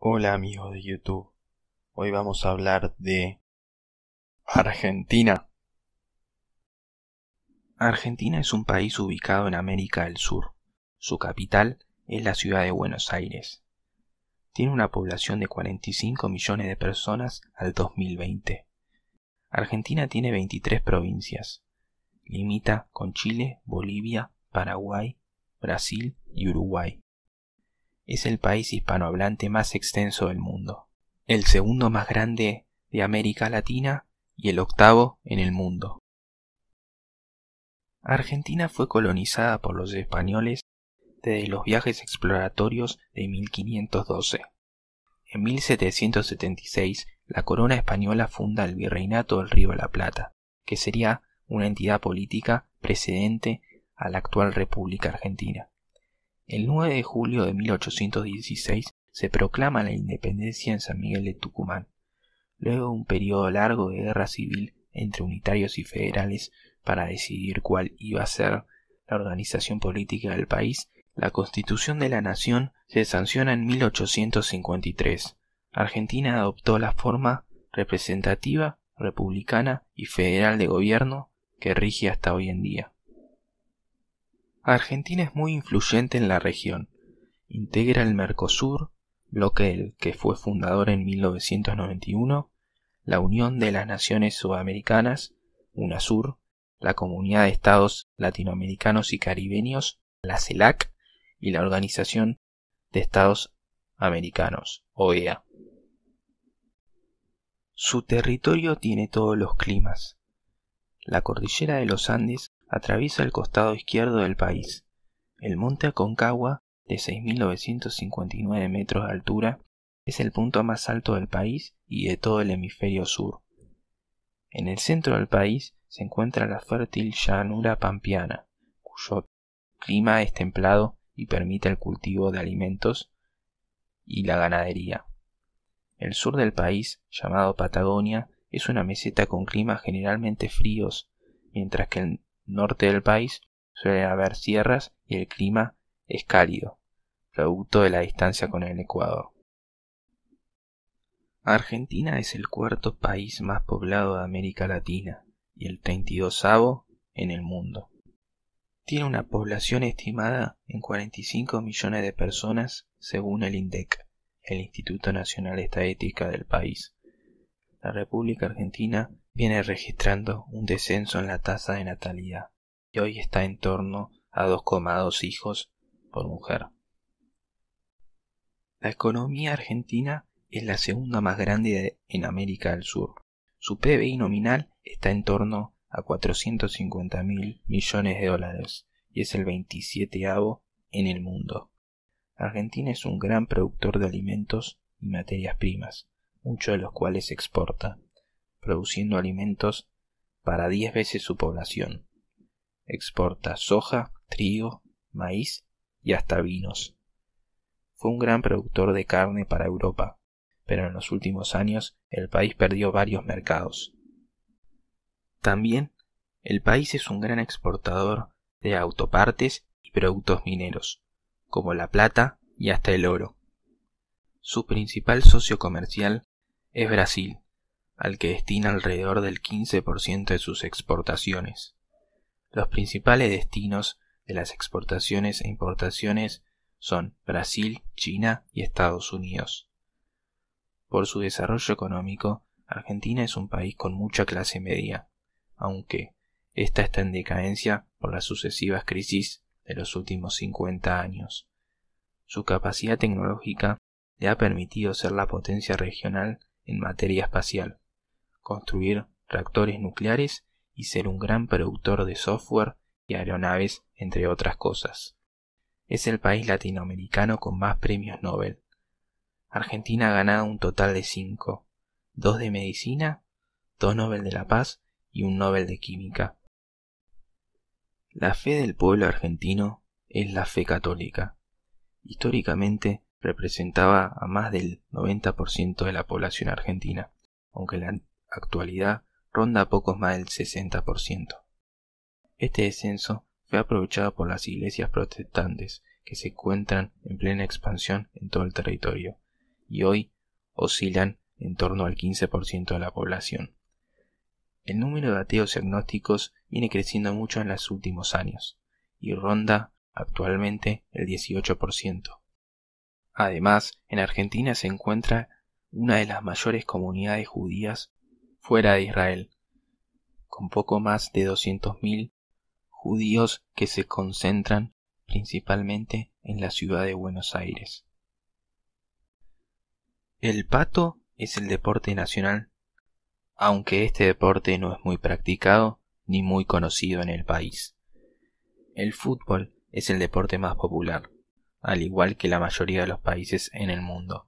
Hola amigos de YouTube, hoy vamos a hablar de Argentina. Argentina es un país ubicado en América del Sur. Su capital es la ciudad de Buenos Aires. Tiene una población de 45 millones de personas al 2020. Argentina tiene 23 provincias. Limita con Chile, Bolivia, Paraguay, Brasil y Uruguay es el país hispanohablante más extenso del mundo, el segundo más grande de América Latina y el octavo en el mundo. Argentina fue colonizada por los españoles desde los viajes exploratorios de 1512. En 1776, la corona española funda el Virreinato del Río de la Plata, que sería una entidad política precedente a la actual República Argentina. El 9 de julio de 1816 se proclama la independencia en San Miguel de Tucumán, luego de un periodo largo de guerra civil entre unitarios y federales para decidir cuál iba a ser la organización política del país, la Constitución de la Nación se sanciona en 1853. Argentina adoptó la forma representativa, republicana y federal de gobierno que rige hasta hoy en día. Argentina es muy influyente en la región. Integra el Mercosur, bloque que fue fundador en 1991, la Unión de las Naciones Sudamericanas, UNASUR, la Comunidad de Estados Latinoamericanos y Caribeños, la CELAC, y la Organización de Estados Americanos, OEA. Su territorio tiene todos los climas. La cordillera de los Andes atraviesa el costado izquierdo del país. El monte Aconcagua, de 6.959 metros de altura, es el punto más alto del país y de todo el hemisferio sur. En el centro del país se encuentra la fértil llanura pampeana, cuyo clima es templado y permite el cultivo de alimentos y la ganadería. El sur del país, llamado Patagonia, es una meseta con climas generalmente fríos, mientras que el norte del país suelen haber sierras y el clima es cálido, producto de la distancia con el Ecuador. Argentina es el cuarto país más poblado de América Latina y el 32 en el mundo. Tiene una población estimada en 45 millones de personas según el INDEC, el Instituto Nacional de Estadística del país. La República Argentina viene registrando un descenso en la tasa de natalidad y hoy está en torno a 2,2 hijos por mujer. La economía argentina es la segunda más grande en América del Sur. Su PBI nominal está en torno a 450 mil millones de dólares y es el 27 en el mundo. Argentina es un gran productor de alimentos y materias primas, muchos de los cuales se exporta produciendo alimentos para diez veces su población. Exporta soja, trigo, maíz y hasta vinos. Fue un gran productor de carne para Europa, pero en los últimos años el país perdió varios mercados. También el país es un gran exportador de autopartes y productos mineros, como la plata y hasta el oro. Su principal socio comercial es Brasil, al que destina alrededor del 15% de sus exportaciones. Los principales destinos de las exportaciones e importaciones son Brasil, China y Estados Unidos. Por su desarrollo económico, Argentina es un país con mucha clase media, aunque esta está en decadencia por las sucesivas crisis de los últimos 50 años. Su capacidad tecnológica le ha permitido ser la potencia regional en materia espacial construir reactores nucleares y ser un gran productor de software y aeronaves, entre otras cosas. Es el país latinoamericano con más premios Nobel. Argentina ha ganado un total de cinco, dos de medicina, dos Nobel de la Paz y un Nobel de Química. La fe del pueblo argentino es la fe católica. Históricamente representaba a más del 90% de la población argentina, aunque la actualidad ronda pocos más del 60%. Este descenso fue aprovechado por las iglesias protestantes que se encuentran en plena expansión en todo el territorio y hoy oscilan en torno al 15% de la población. El número de ateos y agnósticos viene creciendo mucho en los últimos años y ronda actualmente el 18%. Además, en Argentina se encuentra una de las mayores comunidades judías fuera de Israel, con poco más de 200.000 judíos que se concentran principalmente en la ciudad de Buenos Aires. El pato es el deporte nacional, aunque este deporte no es muy practicado ni muy conocido en el país. El fútbol es el deporte más popular, al igual que la mayoría de los países en el mundo.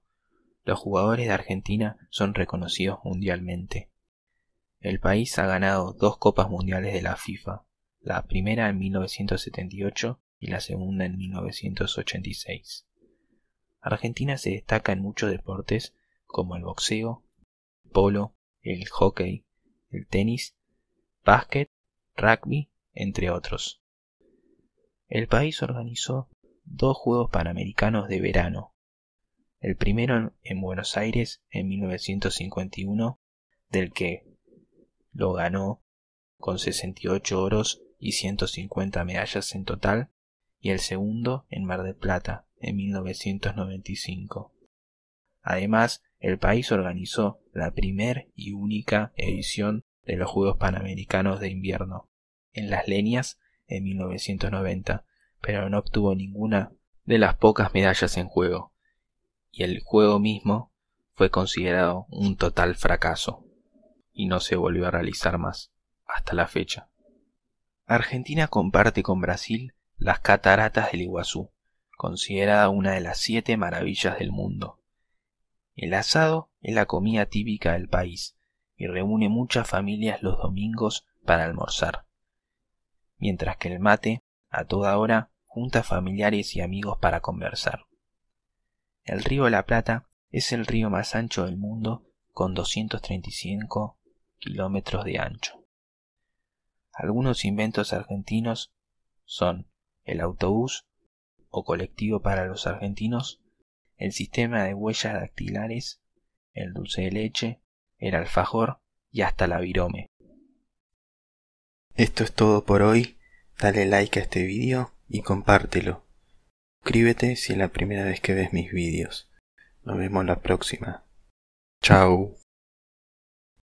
Los jugadores de Argentina son reconocidos mundialmente. El país ha ganado dos Copas Mundiales de la FIFA, la primera en 1978 y la segunda en 1986. Argentina se destaca en muchos deportes como el boxeo, polo, el hockey, el tenis, básquet, rugby, entre otros. El país organizó dos Juegos Panamericanos de verano, el primero en Buenos Aires en 1951, del que lo ganó con 68 oros y 150 medallas en total, y el segundo en Mar del Plata en 1995. Además, el país organizó la primer y única edición de los Juegos Panamericanos de Invierno, en Las Leñas, en 1990, pero no obtuvo ninguna de las pocas medallas en juego, y el juego mismo fue considerado un total fracaso y no se volvió a realizar más, hasta la fecha. Argentina comparte con Brasil las cataratas del Iguazú, considerada una de las siete maravillas del mundo. El asado es la comida típica del país y reúne muchas familias los domingos para almorzar, mientras que el mate, a toda hora, junta familiares y amigos para conversar. El río de la Plata es el río más ancho del mundo con 235 kilómetros de ancho. Algunos inventos argentinos son el autobús o colectivo para los argentinos, el sistema de huellas dactilares, el dulce de leche, el alfajor y hasta la virome. Esto es todo por hoy. Dale like a este vídeo y compártelo. Suscríbete si es la primera vez que ves mis vídeos. Nos vemos la próxima. Chao.